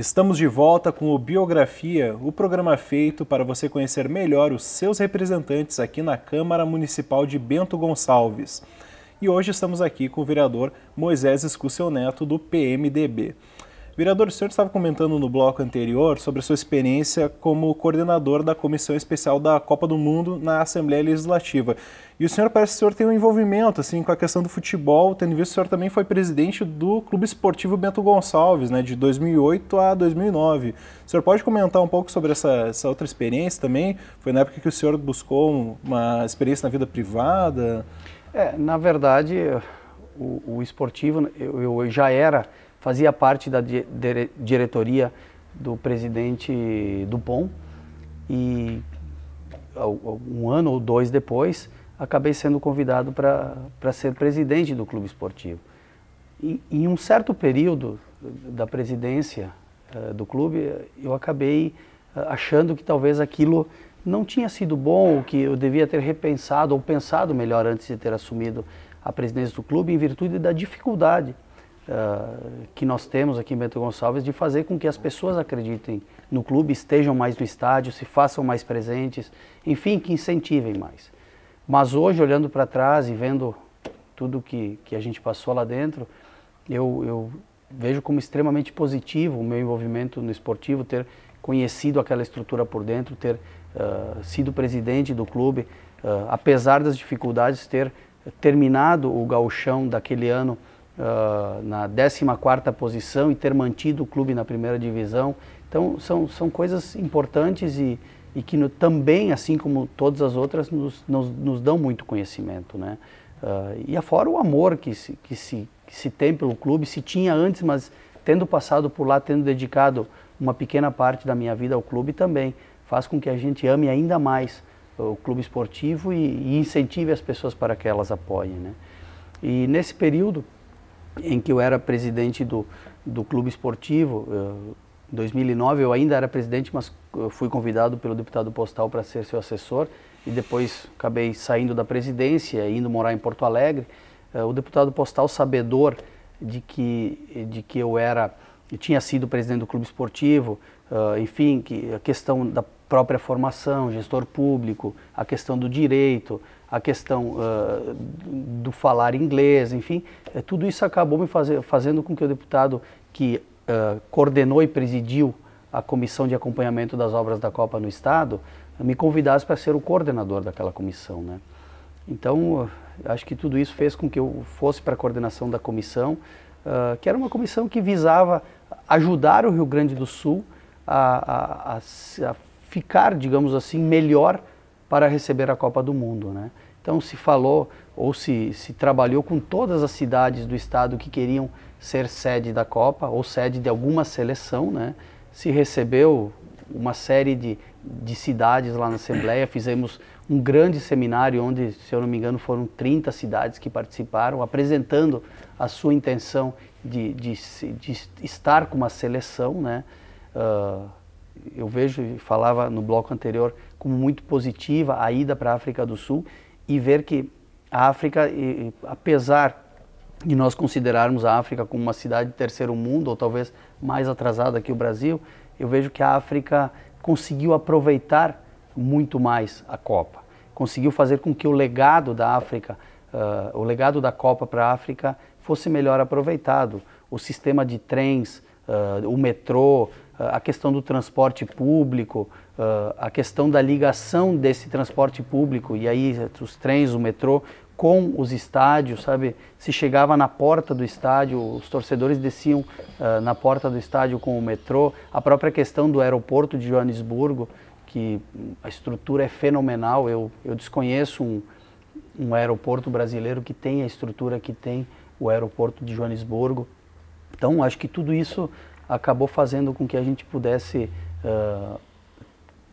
Estamos de volta com o Biografia, o programa feito para você conhecer melhor os seus representantes aqui na Câmara Municipal de Bento Gonçalves. E hoje estamos aqui com o vereador Moisés Escúcio Neto, do PMDB. Vereador, o senhor estava comentando no bloco anterior sobre a sua experiência como coordenador da Comissão Especial da Copa do Mundo na Assembleia Legislativa. E o senhor parece que o senhor tem um envolvimento assim com a questão do futebol, tendo visto que o senhor também foi presidente do Clube Esportivo Bento Gonçalves, né, de 2008 a 2009. O senhor pode comentar um pouco sobre essa, essa outra experiência também? Foi na época que o senhor buscou uma experiência na vida privada? É, na verdade, o, o esportivo, eu, eu já era fazia parte da dire diretoria do presidente Dupont e um ano ou dois depois acabei sendo convidado para ser presidente do clube esportivo. E, em um certo período da presidência uh, do clube, eu acabei uh, achando que talvez aquilo não tinha sido bom, ou que eu devia ter repensado ou pensado melhor antes de ter assumido a presidência do clube, em virtude da dificuldade uh, que nós temos aqui em Bento Gonçalves de fazer com que as pessoas acreditem no clube, estejam mais no estádio, se façam mais presentes, enfim, que incentivem mais. Mas hoje, olhando para trás e vendo tudo que, que a gente passou lá dentro, eu, eu vejo como extremamente positivo o meu envolvimento no esportivo, ter conhecido aquela estrutura por dentro, ter uh, sido presidente do clube, uh, apesar das dificuldades, ter terminado o gauchão daquele ano uh, na 14 posição e ter mantido o clube na primeira divisão. Então são, são coisas importantes e, e que no, também, assim como todas as outras, nos, nos, nos dão muito conhecimento. Né? Uh, e afora é o amor que se, que, se, que se tem pelo clube, se tinha antes, mas tendo passado por lá, tendo dedicado uma pequena parte da minha vida ao clube também, faz com que a gente ame ainda mais o clube esportivo e, e incentive as pessoas para que elas apoiem. Né? E nesse período, em que eu era presidente do, do clube esportivo. Eh, em 2009 eu ainda era presidente, mas eh, fui convidado pelo deputado Postal para ser seu assessor e depois acabei saindo da presidência, indo morar em Porto Alegre. Eh, o deputado Postal, sabedor de que, de que eu era, eu tinha sido presidente do clube esportivo, enfim, que a questão da própria formação, gestor público, a questão do direito, a questão uh, do falar inglês, enfim, eh, tudo isso acabou me fazer, fazendo com que o deputado que uh, coordenou e presidiu a comissão de acompanhamento das obras da Copa no Estado me convidasse para ser o coordenador daquela comissão, né? Então, ah, acho que tudo isso fez com que eu fosse para a coordenação da comissão, uh, que era uma comissão que visava ajudar o Rio Grande do Sul a, a, a, a ficar, digamos assim, melhor para receber a Copa do Mundo. Né? Então se falou ou se, se trabalhou com todas as cidades do estado que queriam ser sede da Copa ou sede de alguma seleção. Né? Se recebeu uma série de, de cidades lá na Assembleia, fizemos um grande seminário onde, se eu não me engano, foram 30 cidades que participaram, apresentando a sua intenção de, de, de estar com uma seleção, né? Uh, eu vejo e falava no bloco anterior como muito positiva a ida para a África do Sul e ver que a África, e, apesar de nós considerarmos a África como uma cidade de terceiro mundo ou talvez mais atrasada que o Brasil, eu vejo que a África conseguiu aproveitar muito mais a Copa, conseguiu fazer com que o legado da África, uh, o legado da Copa para a África fosse melhor aproveitado, o sistema de trens, uh, o metrô, ah, a questão do transporte público, ah, a questão da ligação desse transporte público, e aí os trens, o metrô, com os estádios, sabe? Se chegava na porta do estádio, os torcedores desciam ah, na porta do estádio com o metrô. A própria questão do aeroporto de Joanesburgo, que hum, a estrutura é fenomenal. Eu, eu desconheço um, um aeroporto brasileiro que tem a estrutura que tem o aeroporto de Joanesburgo. Então, acho que tudo isso acabou fazendo com que a gente pudesse uh,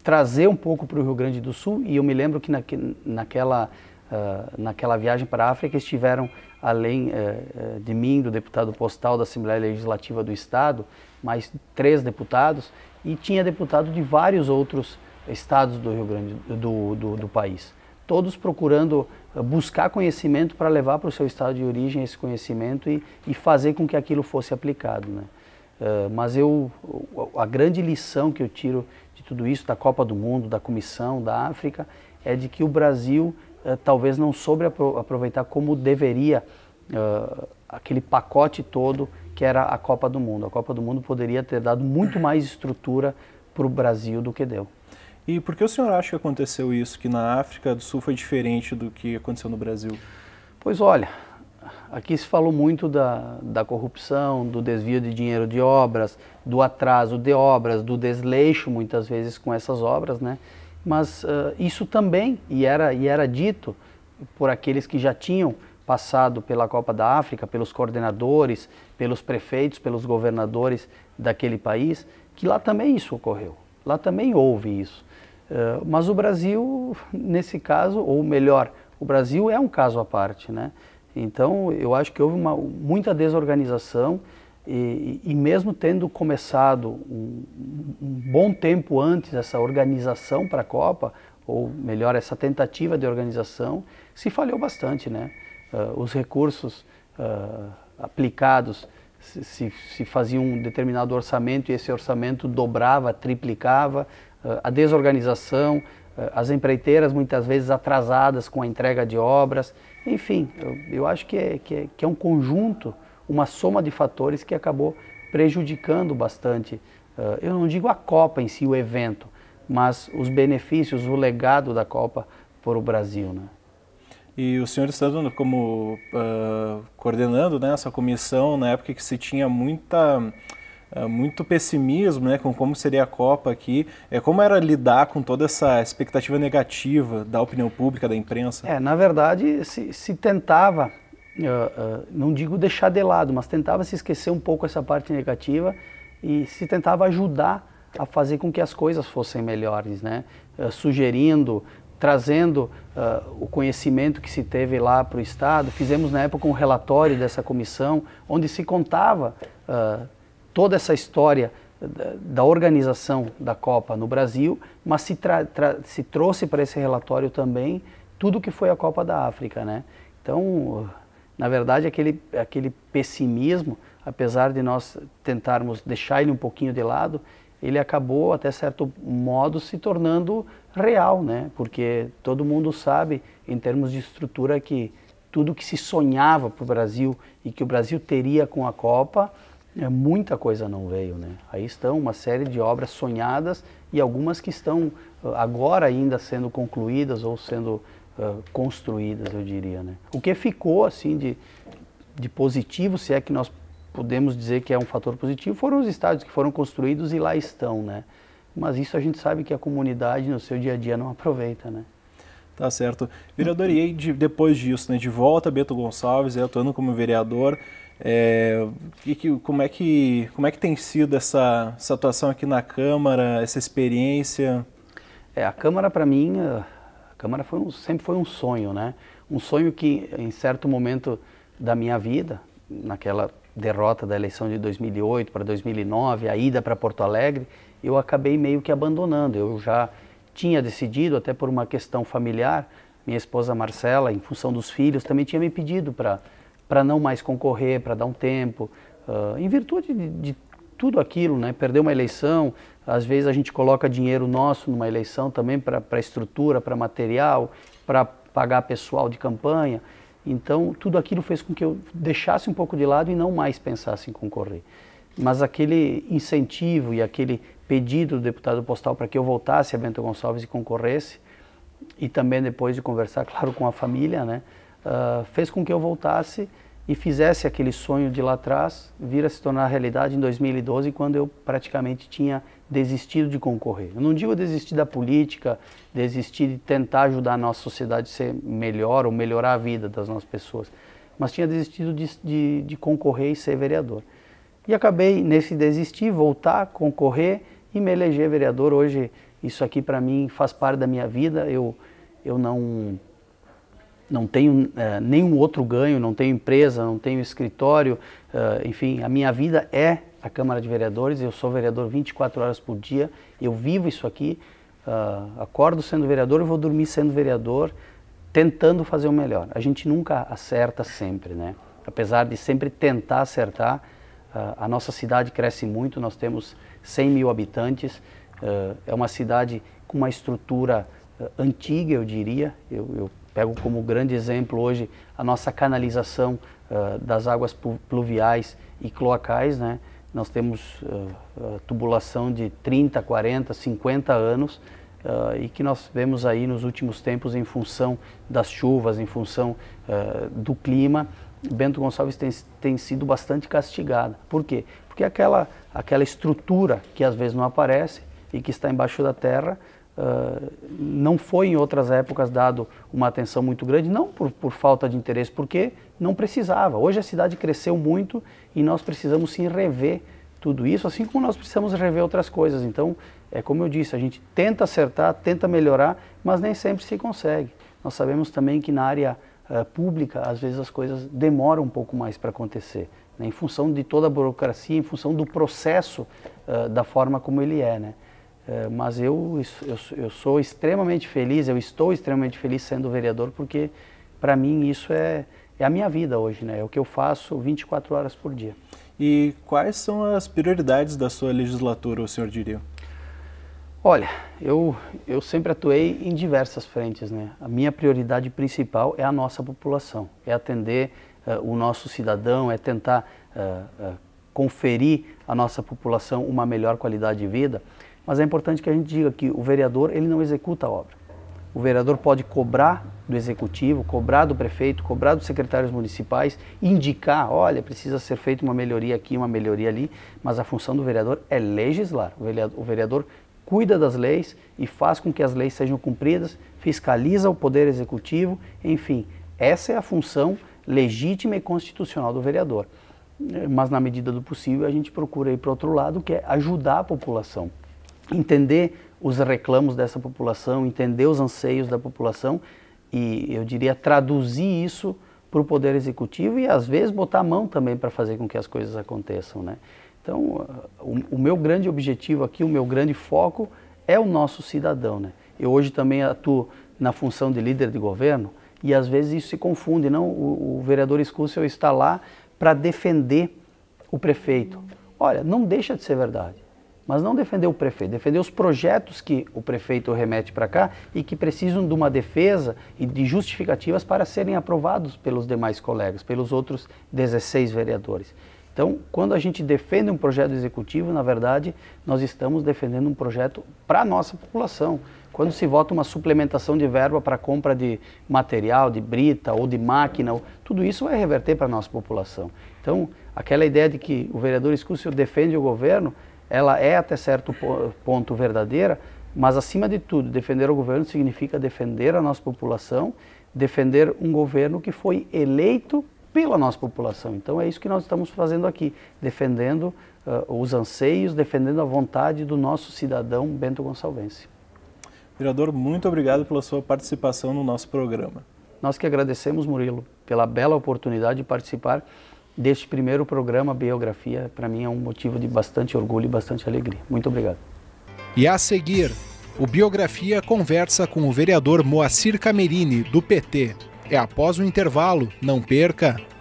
trazer um pouco para o Rio Grande do Sul. E eu me lembro que naque, naquela, uh, naquela viagem para a África estiveram, além uh, de mim, do deputado postal da Assembleia Legislativa do Estado, mais três deputados, e tinha deputado de vários outros estados do Rio Grande do, do, do país. Todos procurando buscar conhecimento para levar para o seu estado de origem esse conhecimento e, e fazer com que aquilo fosse aplicado. Né? Ah, mas eu, a grande lição que eu tiro de tudo isso, da Copa do Mundo, da Comissão, da África, é de que o Brasil uh, talvez não soube aproveitar como deveria uh, aquele pacote todo que era a Copa do Mundo. A Copa do Mundo poderia ter dado muito mais estrutura para o Brasil do que deu. E por que o senhor acha que aconteceu isso, que na África do Sul foi diferente do que aconteceu no Brasil? Pois olha, Aqui se falou muito da, da corrupção, do desvio de dinheiro de obras, do atraso de obras, do desleixo muitas vezes com essas obras, né? Mas uh, isso também, e era, e era dito por aqueles que já tinham passado pela Copa da África, pelos coordenadores, pelos prefeitos, pelos governadores daquele país, que lá também isso ocorreu, lá também houve isso. Uh, mas o Brasil, nesse caso, ou melhor, o Brasil é um caso à parte, né? Então, eu acho que houve uma, muita desorganização e, e mesmo tendo começado um, um, bom tempo antes essa organização para a Copa, ou melhor, essa tentativa de organização, se falhou bastante, né? Uh, os recursos uh, aplicados se, se, fazia um determinado orçamento e esse orçamento dobrava, triplicava, uh, a desorganização, as empreiteiras muitas vezes atrasadas com a entrega de obras. Enfim, eu, eu acho que é, que é, que, é, um conjunto, uma soma de fatores que acabou prejudicando bastante, uh, eu não digo a Copa em si, o evento, mas os benefícios, o legado da Copa para o Brasil. Né? E o senhor estando como uh, coordenando né, essa comissão na época que se tinha muita é, muito pessimismo, né, com como seria a Copa aqui. É como era lidar com toda essa expectativa negativa da opinião pública, da imprensa? É, na verdade, se, se tentava, uh, uh, não digo deixar de lado, mas tentava se esquecer um pouco essa parte negativa e se tentava ajudar a fazer com que as coisas fossem melhores, né? Uh, sugerindo, trazendo uh, o conhecimento que se teve lá para o Estado. Fizemos na época um relatório dessa comissão, onde se contava uh, toda essa história da organização da Copa no Brasil, mas se, se trouxe para esse relatório também tudo que foi a Copa da África, né? Então, na verdade, aquele, aquele pessimismo, apesar de nós tentarmos deixar ele um pouquinho de lado, ele acabou, até certo modo, se tornando real, né? Porque todo mundo sabe, em termos de estrutura, que tudo que se sonhava para o Brasil e que o Brasil teria com a Copa é, muita coisa não veio, né? Aí estão uma série de obras sonhadas e algumas que estão ah, agora ainda sendo concluídas ou sendo uh, construídas, eu diria, né? O que ficou, assim, de, de positivo, se é que nós podemos dizer que é um fator positivo, foram os estádios que foram construídos e lá estão, né? Mas isso a gente sabe que a comunidade no seu dia a dia não aproveita, né? Tá certo. Vereador, e aí, de, depois disso, né, de volta, Beto Gonçalves, é, atuando como vereador, é, que, como, é que, como é que tem sido essa, essa atuação aqui na Câmara, essa experiência? É, a Câmara, para mim, a Câmara foi um, sempre foi um sonho, né? Um sonho que, em certo momento da minha vida, naquela derrota da eleição de 2008 para 2009, a ida para Porto Alegre, eu acabei meio que abandonando. Eu já tinha decidido, até por uma questão familiar, minha esposa Marcela, em função dos filhos, também tinha me pedido para para não mais concorrer, para dar um tempo, uh, em virtude de, de, tudo aquilo, né? Perder uma eleição, às vezes a gente coloca dinheiro nosso numa eleição também para estrutura, para material, para pagar pessoal de campanha. Então, tudo aquilo fez com que eu deixasse um pouco de lado e não mais pensasse em concorrer. Mas aquele incentivo e aquele pedido do deputado postal para que eu voltasse a Bento Gonçalves e concorresse, e também depois de conversar, claro, com a família, né? uh, fez com que eu voltasse e fizesse aquele sonho de lá atrás vir a se tornar realidade em 2012, quando eu praticamente tinha desistido de concorrer. Eu não digo desistir da política, desistir de tentar ajudar a nossa sociedade a ser melhor ou melhorar a vida das nossas pessoas, mas tinha desistido de, de, de concorrer e ser vereador. E acabei nesse desistir, voltar, concorrer e me eleger vereador. Hoje, isso aqui para mim faz parte da minha vida. Eu, eu não não tenho é, nenhum outro ganho, não tenho empresa, não tenho escritório, eh, enfim, a minha vida é a Câmara de Vereadores, eu sou vereador 24 horas por dia, eu vivo isso aqui, eh, acordo sendo vereador e vou dormir sendo vereador, tentando fazer o melhor. A gente nunca acerta sempre, né? Apesar de sempre tentar acertar, a nossa cidade cresce muito, nós temos 100 mil habitantes, é uma cidade com uma estrutura antiga, eu diria, eu, eu Pego como grande exemplo hoje a nossa canalização uh, das águas pluviais e cloacais, né? Nós temos uh, tubulação de 30, 40, 50 anos uh, e que nós vemos aí nos últimos tempos em função das chuvas, em função do clima, Bento Gonçalves tem, tem sido bastante castigada. Por quê? Porque aquela, aquela estrutura que às vezes não aparece e que está embaixo da terra, Uh, não foi em outras épocas dado uma atenção muito grande, não por, por, falta de interesse, porque não precisava. Hoje a cidade cresceu muito e nós precisamos sim rever tudo isso, assim como nós precisamos rever outras coisas. Então, é como eu disse, a gente tenta acertar, tenta melhorar, mas nem sempre se consegue. Nós sabemos também que na área uh, pública, às vezes as coisas demoram um pouco mais para acontecer, né? em função de toda a burocracia, em função do processo uh, da forma como ele é. Né? É, mas eu, eu, eu, sou extremamente feliz, eu estou extremamente feliz sendo vereador, porque para mim isso é, é a minha vida hoje, né? É o que eu faço 24 horas por dia. E quais são as prioridades da sua legislatura, o senhor diria? Olha, eu, eu sempre atuei em diversas frentes, né? A minha prioridade principal é a nossa população, é atender uh, o nosso cidadão, é tentar uh, uh, conferir à nossa população uma melhor qualidade de vida. Mas é importante que a gente diga que o vereador ele não executa a obra. O vereador pode cobrar do executivo, cobrar do prefeito, cobrar dos secretários municipais, indicar, olha, precisa ser feita uma melhoria aqui, uma melhoria ali, mas a função do vereador é legislar. O vereador cuida das leis e faz com que as leis sejam cumpridas, fiscaliza o poder executivo, enfim, essa é a função legítima e constitucional do vereador. Mas na medida do possível a gente procura ir para o outro lado, que é ajudar a população entender os reclamos dessa população, entender os anseios da população e, eu diria, traduzir isso para o Poder Executivo e, às vezes, botar a mão também para fazer com que as coisas aconteçam. Né? Então, o, o, meu grande objetivo aqui, o meu grande foco é o nosso cidadão. Né? Eu hoje também atuo na função de líder de governo e, às vezes, isso se confunde. Não, o, o vereador Escúcio está lá para defender o prefeito. Olha, não deixa de ser verdade mas não defender o prefeito, defender os projetos que o prefeito remete para cá e que precisam de uma defesa e de justificativas para serem aprovados pelos demais colegas, pelos outros 16 vereadores. Então, quando a gente defende um projeto executivo, na verdade, nós estamos defendendo um projeto para a nossa população. Quando se vota uma suplementação de verba para compra de material, de brita ou de máquina, tudo isso vai reverter para a nossa população. Então, aquela ideia de que o vereador Escúcio defende o governo, ela é até certo ponto verdadeira, mas acima de tudo, defender o governo significa defender a nossa população, defender um governo que foi eleito pela nossa população. Então é isso que nós estamos fazendo aqui, defendendo uh, os anseios, defendendo a vontade do nosso cidadão Bento Gonçalvense. Vereador, muito obrigado pela sua participação no nosso programa. Nós que agradecemos, Murilo, pela bela oportunidade de participar deste primeiro programa Biografia, para mim é um motivo de bastante orgulho e bastante alegria. Muito obrigado. E a seguir, o Biografia conversa com o vereador Moacir Camerini, do PT. É após o intervalo, não perca!